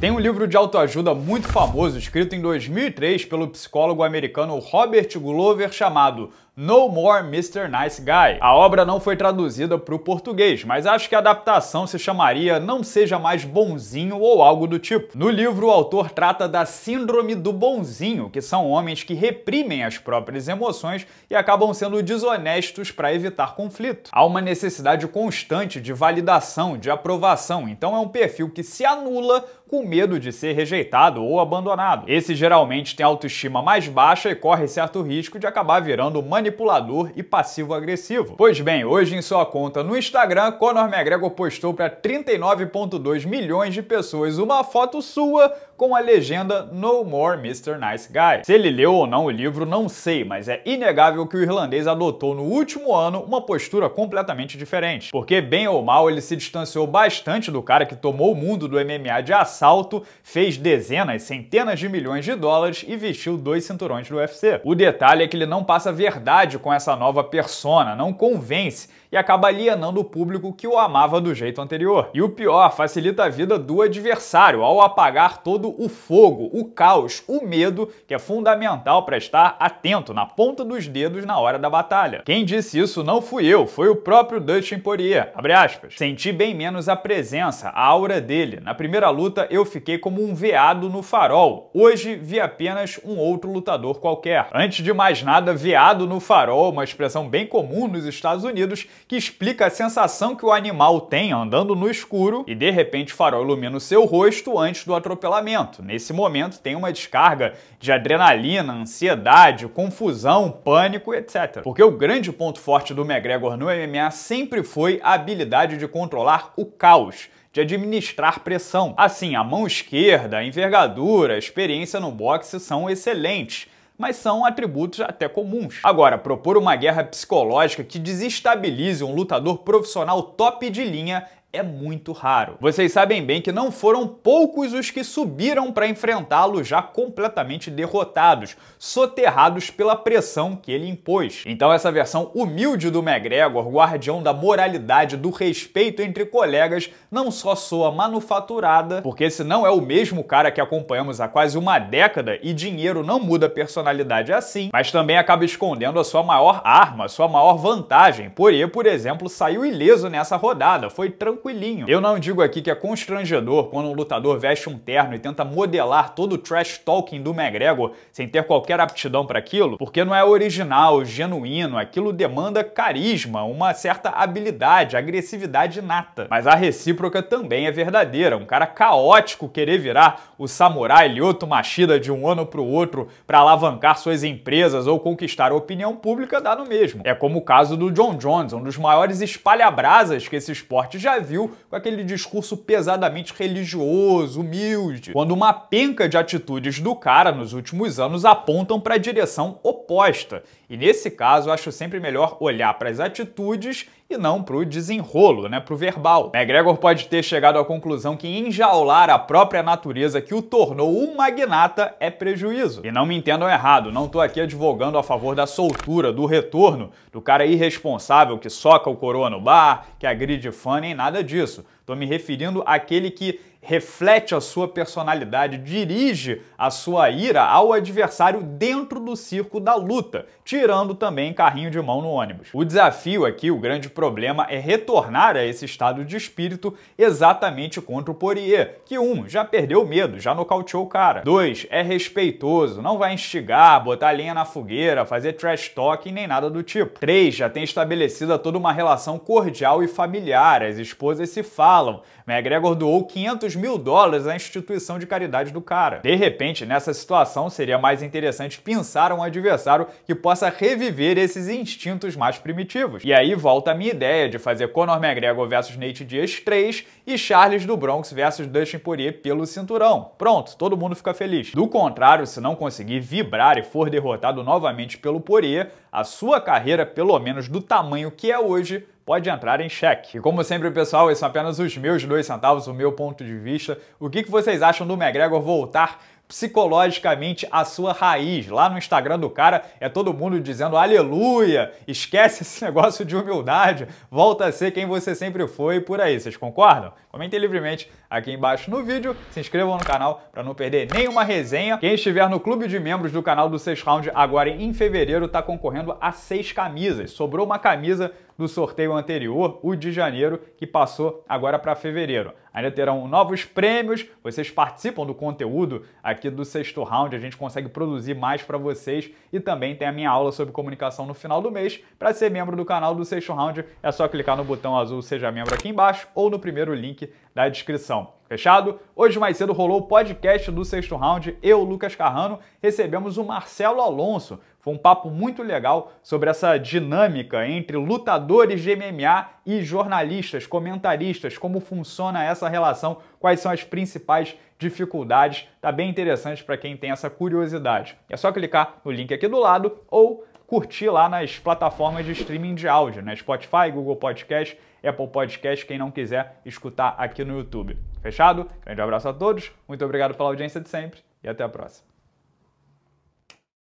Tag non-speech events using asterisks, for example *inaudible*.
Tem um livro de autoajuda muito famoso, escrito em 2003 pelo psicólogo americano Robert Glover, chamado no More Mr. Nice Guy. A obra não foi traduzida para o português, mas acho que a adaptação se chamaria Não Seja Mais Bonzinho ou algo do tipo. No livro, o autor trata da Síndrome do Bonzinho, que são homens que reprimem as próprias emoções e acabam sendo desonestos para evitar conflito. Há uma necessidade constante de validação, de aprovação, então é um perfil que se anula com medo de ser rejeitado ou abandonado. Esse geralmente tem autoestima mais baixa e corre certo risco de acabar virando manipulador manipulador e passivo-agressivo. Pois bem, hoje em sua conta no Instagram, Conor McGregor postou para 39,2 milhões de pessoas uma foto sua com a legenda No More Mr. Nice Guy. Se ele leu ou não o livro, não sei, mas é inegável que o irlandês adotou no último ano uma postura completamente diferente. Porque, bem ou mal, ele se distanciou bastante do cara que tomou o mundo do MMA de assalto, fez dezenas, centenas de milhões de dólares e vestiu dois cinturões do UFC. O detalhe é que ele não passa verdade identidade com essa nova persona, não convence e acaba alienando o público que o amava do jeito anterior. E o pior, facilita a vida do adversário ao apagar todo o fogo, o caos, o medo, que é fundamental para estar atento na ponta dos dedos na hora da batalha. Quem disse isso não fui eu, foi o próprio Dustin Poirier. Abre aspas. Senti bem menos a presença, a aura dele. Na primeira luta eu fiquei como um veado no farol. Hoje vi apenas um outro lutador qualquer. Antes de mais nada, veado no farol, uma expressão bem comum nos Estados Unidos, que explica a sensação que o animal tem andando no escuro e de repente o farol ilumina o seu rosto antes do atropelamento. Nesse momento tem uma descarga de adrenalina, ansiedade, confusão, pânico, etc. Porque o grande ponto forte do McGregor no MMA sempre foi a habilidade de controlar o caos de administrar pressão. Assim, a mão esquerda, a envergadura, a experiência no boxe são excelentes mas são atributos até comuns. Agora, propor uma guerra psicológica que desestabilize um lutador profissional top de linha é muito raro. Vocês sabem bem que não foram poucos os que subiram para enfrentá-lo já completamente derrotados, soterrados pela pressão que ele impôs. Então essa versão humilde do McGregor, guardião da moralidade, do respeito entre colegas, não só soa manufaturada, porque esse não é o mesmo cara que acompanhamos há quase uma década e dinheiro não muda personalidade assim, mas também acaba escondendo a sua maior arma, sua maior vantagem. Poirier, por exemplo, saiu ileso nessa rodada, foi tranquilo tranquilinho. Eu não digo aqui que é constrangedor quando um lutador veste um terno e tenta modelar todo o trash talking do McGregor sem ter qualquer aptidão para aquilo, porque não é original, genuíno, aquilo demanda carisma, uma certa habilidade, agressividade inata. Mas a recíproca também é verdadeira. Um cara caótico querer virar o samurai Lyoto Machida de um ano para o outro para alavancar suas empresas ou conquistar a opinião pública dá no mesmo. É como o caso do John Jones, um dos maiores espalhabrasas que esse esporte já viu com aquele discurso pesadamente religioso, humilde, quando uma penca de atitudes do cara nos últimos anos apontam para a direção oposta. E nesse caso, acho sempre melhor olhar para as atitudes e não para o desenrolo, né, para o verbal. McGregor pode ter chegado à conclusão que enjaular a própria natureza que o tornou um magnata é prejuízo. E não me entendam errado, não estou aqui advogando a favor da soltura, do retorno, do cara irresponsável que soca o coroa no bar, que agride fã nem nada nada disso. Estou me referindo àquele que reflete a sua personalidade, dirige a sua ira ao adversário dentro do circo da luta, tirando também carrinho de mão no ônibus. O desafio aqui, o grande problema, é retornar a esse estado de espírito exatamente contra o Poirier, que um, já perdeu medo, já nocauteou o cara. Dois, é respeitoso, não vai instigar, botar lenha na fogueira, fazer trash talk nem nada do tipo. Três, já tem estabelecida toda uma relação cordial e familiar, as esposas se falam. McGregor doou 500 mil dólares à instituição de caridade do cara. De repente, nessa situação, seria mais interessante pensar um adversário que possa reviver esses instintos mais primitivos. E aí volta a minha ideia de fazer Conor McGregor versus Nate Diaz 3 e Charles do Bronx versus Dustin Poirier pelo cinturão. Pronto, todo mundo fica feliz. Do contrário, se não conseguir vibrar e for derrotado novamente pelo Poirier, a sua carreira, pelo menos do tamanho que é hoje, pode entrar em cheque. E como sempre, pessoal, esses são apenas os meus dois centavos, o meu ponto de vista. O que vocês acham do McGregor voltar psicologicamente a sua raiz. Lá no Instagram do cara é todo mundo dizendo aleluia, esquece *laughs* esse negócio de humildade, volta a ser quem você sempre foi por aí. Vocês concordam? Comentem livremente aqui embaixo no vídeo, se inscrevam no canal para não perder nenhuma resenha. Quem estiver no clube de membros do canal do 6 Round agora em fevereiro está concorrendo a seis camisas. Sobrou uma camisa do sorteio anterior, o de janeiro, que passou agora para fevereiro. Ainda terão novos prêmios, vocês participam do conteúdo aqui do sexto round, a gente consegue produzir mais para vocês e também tem a minha aula sobre comunicação no final do mês. Para ser membro do canal do sexto round, é só clicar no botão azul Seja Membro aqui embaixo ou no primeiro link da descrição. Fechado? Hoje mais cedo rolou o podcast do sexto round. Eu, Lucas Carrano, recebemos o Marcelo Alonso. Foi um papo muito legal sobre essa dinâmica entre lutadores de MMA e jornalistas, comentaristas, como funciona essa relação, quais são as principais dificuldades. Tá bem interessante para quem tem essa curiosidade. É só clicar no link aqui do lado ou curtir lá nas plataformas de streaming de áudio, né? Spotify, Google Podcast, Apple Podcast, quem não quiser escutar aqui no YouTube. Fechado? Grande abraço a todos, muito obrigado pela audiência de sempre e até a próxima.